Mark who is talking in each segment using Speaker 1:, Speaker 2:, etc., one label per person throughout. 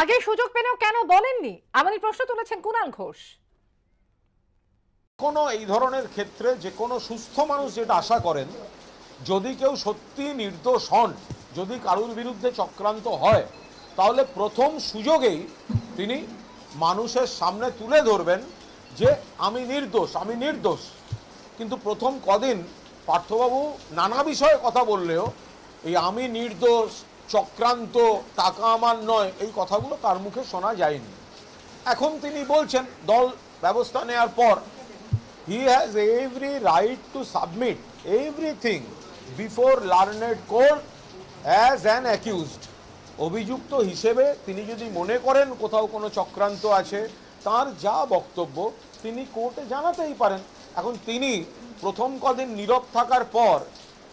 Speaker 1: আগে সুযোগ পেলেও কেন বলেননি এমনই প্রশ্ন তুলেছেন কুণাল ঘোষ
Speaker 2: কোনো এই ধরনের ক্ষেত্রে যে কোনো সুস্থ মানুষ যেটা আশা করেন যদি কেউ সত্যি নির্দোষ হন যদি কারুর বিরুদ্ধে চক্রান্ত হয় তাহলে প্রথম সুযোগেই তিনি মানুষের সামনে তুলে ধরবেন যে আমি নির্দোষ আমি নির্দোষ কিন্তু প্রথম কদিন পার্থবাবু নানা বিষয়ে কথা বললেও এই আমি নির্দোষ চক্রান্ত টাকা আমার নয় এই কথাগুলো তার মুখে শোনা যায়নি এখন তিনি বলছেন দল ব্যবস্থা নেওয়ার পর he has every right to submit everything before learned court as an accused অভিযুক্ত হিসেবে তিনি যদি মনে করেন কোথাও কোনো চক্রান্ত আছে তার যা বক্তব্য তিনি কোর্টে জানাতেই পারেন এখন তিনি প্রথম কদিন নীরব থাকার পর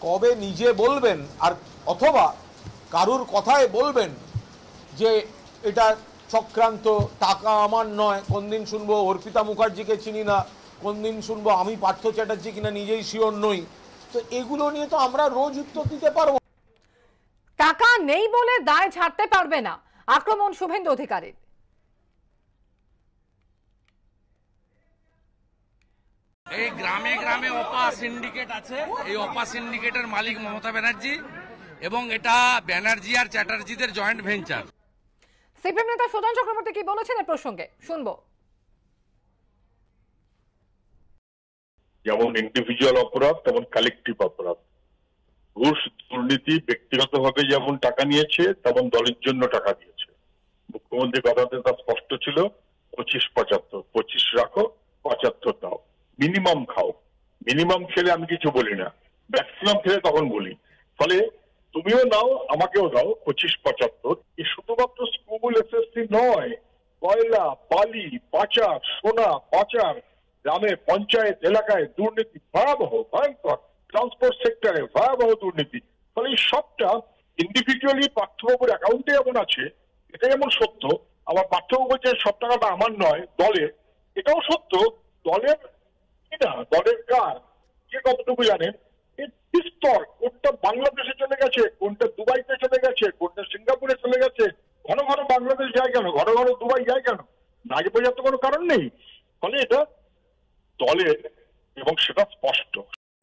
Speaker 2: কবে নিজে বলবেন আর অথবা কারুর কথায় বলবেন যে এটা চক্রান্ত টাকা আমার নয় কোন দিন শুনবো অর্পিতা মুখার্জিকে চিনি না কোন দিন শুনবো আমি পার্থ চ্যাটার্জি কিনা নিজেই শিওর নই
Speaker 1: তো এগুলো নিয়ে তো আমরা রোজ উত্তর দিতে পারবো টাকা নেই বলে দায় ছাড়তে পারবে না আক্রমণ শুভেন্দু অধিকারীর
Speaker 3: এই গ্রামে গ্রামে অপা সিন্ডিকেট আছে এই অপা সিন্ডিকেটের মালিক মমতা ব্যানার্জি এবং এটা ব্যানার্জি আর চ্যাটার্জিদের জয়েন্ট
Speaker 4: ভেঞ্চার
Speaker 1: সিপিএম নেতা সুদান চক্রবর্তী কি বলেছেন এর প্রসঙ্গে শুনবো
Speaker 4: যেমন ইন্ডিভিজুয়াল অপরাধ তেমন কালেকটিভ অপরাধ ঘুষ দুর্নীতি ব্যক্তিগত ভাবে যেমন টাকা নিয়েছে তেমন দলের জন্য টাকা দিয়েছে মুখ্যমন্ত্রী কথাতে তা স্পষ্ট ছিল পঁচিশ পঁচাত্তর পঁচিশ রাখো পঁচাত্তর দাও মিনিমাম খাও মিনিমাম খেলে আমি কিছু বলি না ম্যাক্সিমাম খেলে তখন বলি ফলে তুমিও নাও আমাকেও দাও পঁচিশ পঁচাত্তর এ শুধুমাত্র স্কুল এসএসসি নয় কয়লা বালি পাচার সোনা পাচার গ্রামে পঞ্চায়েত এলাকায় দুর্নীতি ভয়াবহ ভয়ঙ্কর ট্রান্সপোর্ট সেক্টরে ভয়াবহ দুর্নীতি ফলে এই সবটা ইন্ডিভিজুয়ালি পার্থবাবুর অ্যাকাউন্টে এমন আছে এটা এমন সত্য আমার পার্থবাবু যে সব টাকাটা আমার নয় দলের এটাও সত্য দলের কিনা দলের কার কে কতটুকু জানেন বিস্তর কোনটা বাংলাদেশে চলে গেছে কোনটা দুবাইতে চলে গেছে কোনটা সিঙ্গাপুরে চলে গেছে ঘন ঘন বাংলাদেশ যায় কেন ঘন ঘন দুবাই যায় কেন না বোঝার তো কোনো কারণ নেই ফলে এটা দলের এবং সেটা স্পষ্ট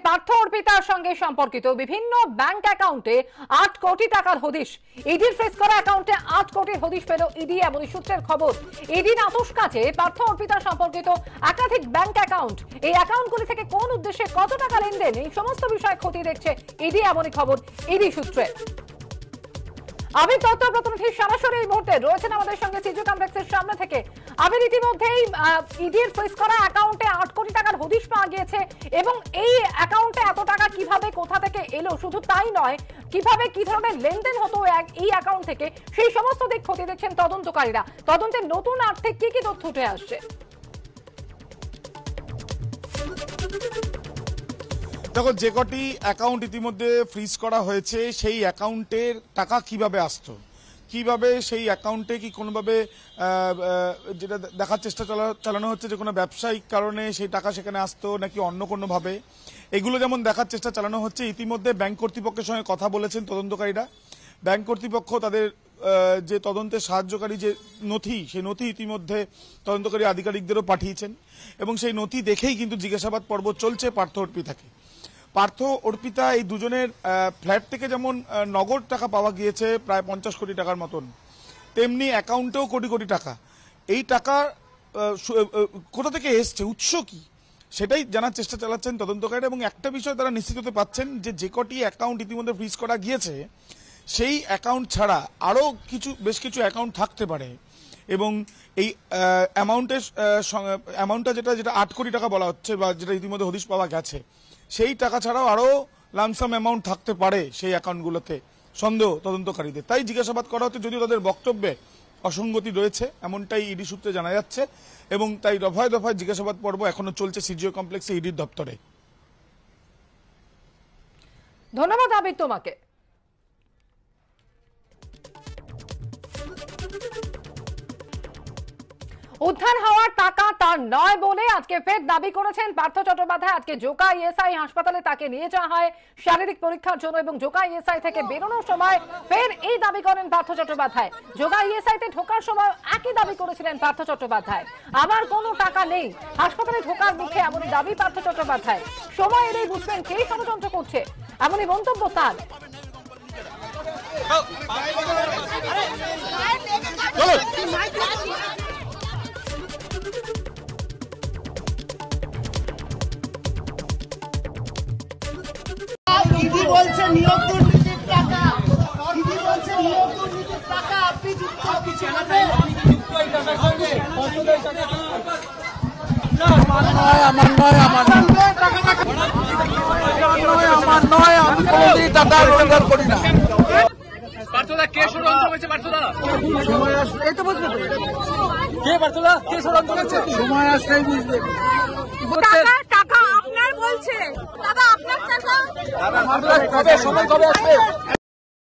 Speaker 1: পার্থ অর্পিতার সঙ্গে সম্পর্কিত বিভিন্ন ব্যাংক অ্যাকাউন্টে আট কোটি টাকার হদিশ ইডির ফ্রেস করা অ্যাকাউন্টে আট কোটির হদিশ পেল ইডি এমনই সূত্রের খবর ইডি নাতুস কাছে পার্থ অর্পিতা সম্পর্কিত একাধিক ব্যাংক অ্যাকাউন্ট এই অ্যাকাউন্টগুলি থেকে কোন উদ্দেশ্যে কত টাকা লেনদেন এই সমস্ত বিষয়ে ক্ষতি দেখছে ইডি এমনই খবর ইডি সূত্রে আমি তত প্রতিনিধি সরাসরি এই মুহূর্তে রয়েছেন আমাদের সঙ্গে সিজু কমপ্লেক্সের সামনে থেকে আবির ইতিমধ্যেই ইডির ফ্রিজ করা অ্যাকাউন্টে আট কোটি টাকার হদিশ পাওয়া গিয়েছে এবং এই অ্যাকাউন্টে এত টাকা কিভাবে কোথা থেকে এলো শুধু তাই নয় কিভাবে কি ধরনের লেনদেন হতো এই অ্যাকাউন্ট থেকে সেই সমস্ত দিক খতিয়ে দেখছেন তদন্তকারীরা তদন্তে নতুন আর্থিক কি কি তথ্য উঠে আসছে
Speaker 3: দেখো যে কটি অ্যাকাউন্ট ইতিমধ্যে ফ্রিজ করা হয়েছে সেই অ্যাকাউন্টের টাকা কিভাবে আসতো কিভাবে সেই অ্যাকাউন্টে কি কোনোভাবে যেটা দেখার চেষ্টা চালানো হচ্ছে যে কোনো ব্যবসায়িক কারণে সেই টাকা সেখানে আসতো নাকি অন্য কোনোভাবে এগুলো যেমন দেখার চেষ্টা চালানো হচ্ছে ইতিমধ্যে ব্যাংক কর্তৃপক্ষের সঙ্গে কথা বলেছেন তদন্তকারীরা ব্যাংক কর্তৃপক্ষ তাদের যে তদন্তে সাহায্যকারী যে নথি সেই নথি ইতিমধ্যে তদন্তকারী আধিকারিকদেরও পাঠিয়েছেন এবং সেই নথি দেখেই কিন্তু জিজ্ঞাসাবাদ পর্ব চলছে পার্থ অর্পিতাকে পার্থ অর্পিতা এই দুজনের ফ্ল্যাট থেকে যেমন নগদ টাকা পাওয়া গিয়েছে প্রায় পঞ্চাশ কোটি টাকার মতন তেমনি অ্যাকাউন্টেও কোটি কোটি টাকা এই টাকা কোথা থেকে এসছে উৎস কি সেটাই জানার চেষ্টা চালাচ্ছেন তদন্তকারী এবং একটা বিষয় তারা নিশ্চিত হতে পাচ্ছেন যে যে কটি অ্যাকাউন্ট ইতিমধ্যে ফ্রিজ করা গিয়েছে সেই অ্যাকাউন্ট ছাড়া আরও কিছু বেশ কিছু অ্যাকাউন্ট থাকতে পারে এবং এই অ্যামাউন্টের অ্যামাউন্টটা যেটা যেটা আট কোটি টাকা বলা হচ্ছে বা যেটা ইতিমধ্যে হদিশ পাওয়া গেছে সেই টাকা ছাড়াও আরও লামসাম অ্যামাউন্ট থাকতে পারে সেই অ্যাকাউন্টগুলোতে সন্দেহ তদন্তকারীদের তাই জিজ্ঞাসাবাদ করা হচ্ছে যদিও তাদের বক্তব্যে অসঙ্গতি রয়েছে এমনটাই ইডি সূত্রে জানা যাচ্ছে এবং তাই দফায় দফায় জিজ্ঞাসাবাদ পর্ব এখনো চলছে সিজিও কমপ্লেক্সে ইডির দপ্তরে
Speaker 1: ধন্যবাদ আবেগ তোমাকে উদ্ধার হওয়ার টাকা তার নয় বলে আজকে ফের দাবি করেছেন পার্থ চট্টোপাধ্যায় আজকে জোকা ইএসআই হাসপাতালে তাকে নিয়ে যাওয়া হয় শারীরিক পরীক্ষার জন্য এবং জোকা ইএসআই থেকে বেরোনোর সময় ফের এই দাবি করেন পার্থ চট্টোপাধ্যায় জোকা ইএসআই তে ঢোকার সময় একই দাবি করেছিলেন পার্থ চট্টোপাধ্যায় আবার কোনো টাকা নেই হাসপাতালে ঢোকার মুখে এমনই দাবি পার্থ চট্টোপাধ্যায় সময় এলেই বুঝবেন কে ষড়যন্ত্র করছে এমনই মন্তব্য তার হ্যাঁ, বলছে নিয়োগ দুর্নীতির টাকা দিদি বলছে নিয়োগ দুর্নীতির টাকা আপনি যুক্ত কিছু আমার
Speaker 4: নয় আমার
Speaker 1: নয় আমার নয় আমার নয় আমি কোনোদিন
Speaker 3: টাকা রোজগার করি না
Speaker 1: পার্থদা কে ষড়যন্ত্র করেছে পার্থদা এই তো বুঝবে
Speaker 4: কে পার্থদা কে ষড়যন্ত্র করেছে সময় আসলেই বুঝবে টাকা আপনার বলছে কবে সময় কবে আসবে